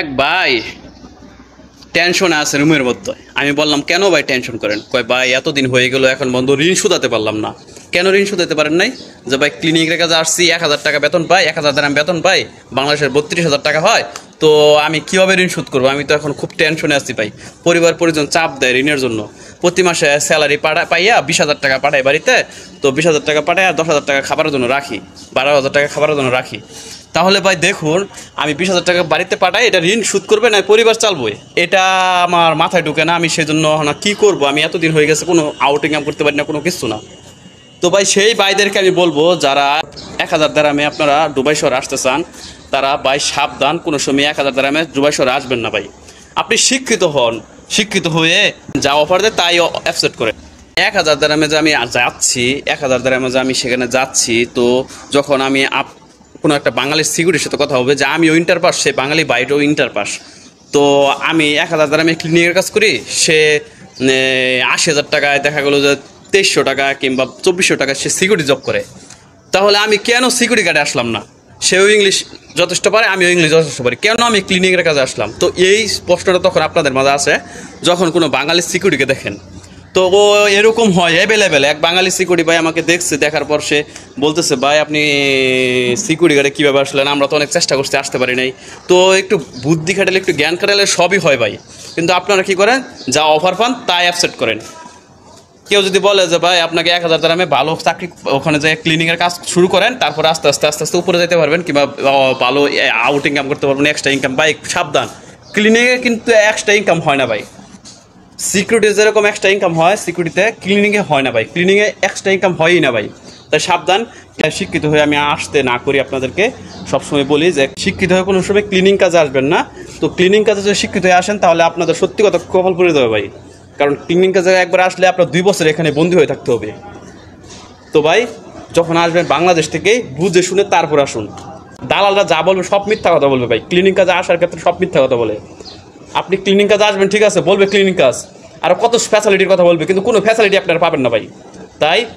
এক ভাই টেনশনে আছে রুমের মধ্যে আমি বললাম কেন ভাই টেনশন করেন কয় ভাই এতদিন হয়ে গেল এখন বন্ধু ঋণ শুধাতে পারলাম না কেন ঋণ শুধাতে পারেন নাই যে ভাই ক্লিনিকের কাছে আসছি এক হাজার টাকা বেতন পাই এক হাজার দাম বেতন পাই বাংলাদেশের বত্রিশ হাজার টাকা হয় তো আমি কিভাবে ঋণ শোধ করবো আমি তো এখন খুব টেনশনে আসছি ভাই পরিবার পরিজন চাপ দেয় ঋণের জন্য প্রতি মাসে স্যালারি পাঠা পাইয়া বিশ হাজার টাকা পাঠাই বাড়িতে তো বিশ হাজার টাকা পাঠাই আর দশ হাজার টাকা খাবারের জন্য রাখি বারো হাজার টাকা খাবারের জন্য রাখি তাহলে ভাই দেখুন আমি বিশ হাজার টাকা বাড়িতে পাঠাই এটা ঋণ শোধ করবে না পরিবার চালবই এটা আমার মাথায় ঢুকে না আমি সেই জন্য না কী করবো আমি এতদিন হয়ে গেছে কোনো আউটিং আম করতে পারি না কোনো কিছু না তো ভাই সেই ভাইদেরকে আমি বলবো যারা এক হাজার দ্রামে আপনারা দুবাই শহরে আসতে চান তারা ভাই সাবধান কোনো সময় এক হাজার দ্রামে দুবাই শহরে আসবেন না ভাই আপনি শিক্ষিত হন শিক্ষিত হয়ে যা অফার দেয় তাই অ্যাকসেপ্ট করে এক হাজার দ্বারা যে আমি যাচ্ছি এক হাজার দ্বারা যে আমি সেখানে যাচ্ছি তো যখন আমি আপ কোনো একটা বাঙালির সিকিউরিটির সাথে কথা হবে যে ও ইন্টার পাস সে বাঙালি বাইরেও ইন্টার পাস তো আমি এক হাজার দ্বারা আমি ক্লিনিকের কাজ করি সে আশি হাজার টাকায় দেখা গেলো যে তেইশশো টাকা কিংবা চব্বিশশো টাকা সে সিকিউরিটি জব করে তাহলে আমি কেন সিকিউরিটি গার্ডে আসলাম না সেও ইংলিশ যথেষ্ট পারে আমিও ইংলিশ যথেষ্ট পারি কেন আমি ক্লিনিকের কাজে আসলাম তো এই প্রশ্নটা তখন আপনাদের মাঝে আছে যখন কোনো বাঙালি সিকিউরিটিকে দেখেন তো ও এরকম হয় অ্যাভেলেবেল এক বাঙালি সিকিউরিটি ভাই আমাকে দেখছে দেখার পর সে বলতেছে ভাই আপনি সিকিউরিটি গার্ডে কীভাবে আসলেন আমরা তো অনেক চেষ্টা করছি আসতে পারি নাই তো একটু বুদ্ধি খাটালে একটু জ্ঞান খাটালে সবই হয় ভাই কিন্তু আপনারা কী করেন যা অফার পান তাই অ্যাপসেট করেন কেউ যদি বলে যে ভাই আপনাকে এক হাজার আমি ভালো চাকরি ওখানে যে ক্লিনিংয়ের কাজ শুরু করেন তারপর আস্তে আস্তে আস্তে আস্তে উপরে যেতে পারবেন কিংবা ভালো আউট ইনকাম করতে পারবেন এক্সট্রা ইনকাম ভাই সাবধান ক্লিনিংয়ে কিন্তু এক্সট্রা ইনকাম হয় না ভাই সিকিউরিটি যেরকম এক্সট্রা ইনকাম হয় সিকিউরিটিতে ক্লিনিংয়ে হয় না ভাই ক্লিনিংয়ে এক্সট্রা ইনকাম হয়ই না ভাই তাই সাবধান শিক্ষিত হয়ে আমি আসতে না করি আপনাদেরকে সবসময় বলি যে শিক্ষিত হয়ে কোনো সময় ক্লিনিং কাজে আসবেন না তো ক্লিনিং কাজে যদি শিক্ষিত হয়ে আসেন তাহলে আপনাদের সত্যি কথা কপাল পড়ে দেবে ভাই কারণ টিংটিং কাজে একবার আসলে আপনার দুই বছর এখানে বন্দী হয়ে থাকতে হবে তো ভাই যখন আসবেন বাংলাদেশ থেকে বুঝে শুনে তারপর আসুন দালালরা যা বলবে সব মিথ্যা কথা বলবে ভাই ক্লিনিং কাজে আসার ক্ষেত্রে সব মিথ্যা কথা বলে আপনি ক্লিনিং কাজে আসবেন ঠিক আছে বলবে ক্লিনিং কাজ আর কত ফ্যাসিলিটির কথা বলবে কিন্তু কোনো ফ্যাসিলিটি আপনারা পাবেন না ভাই তাই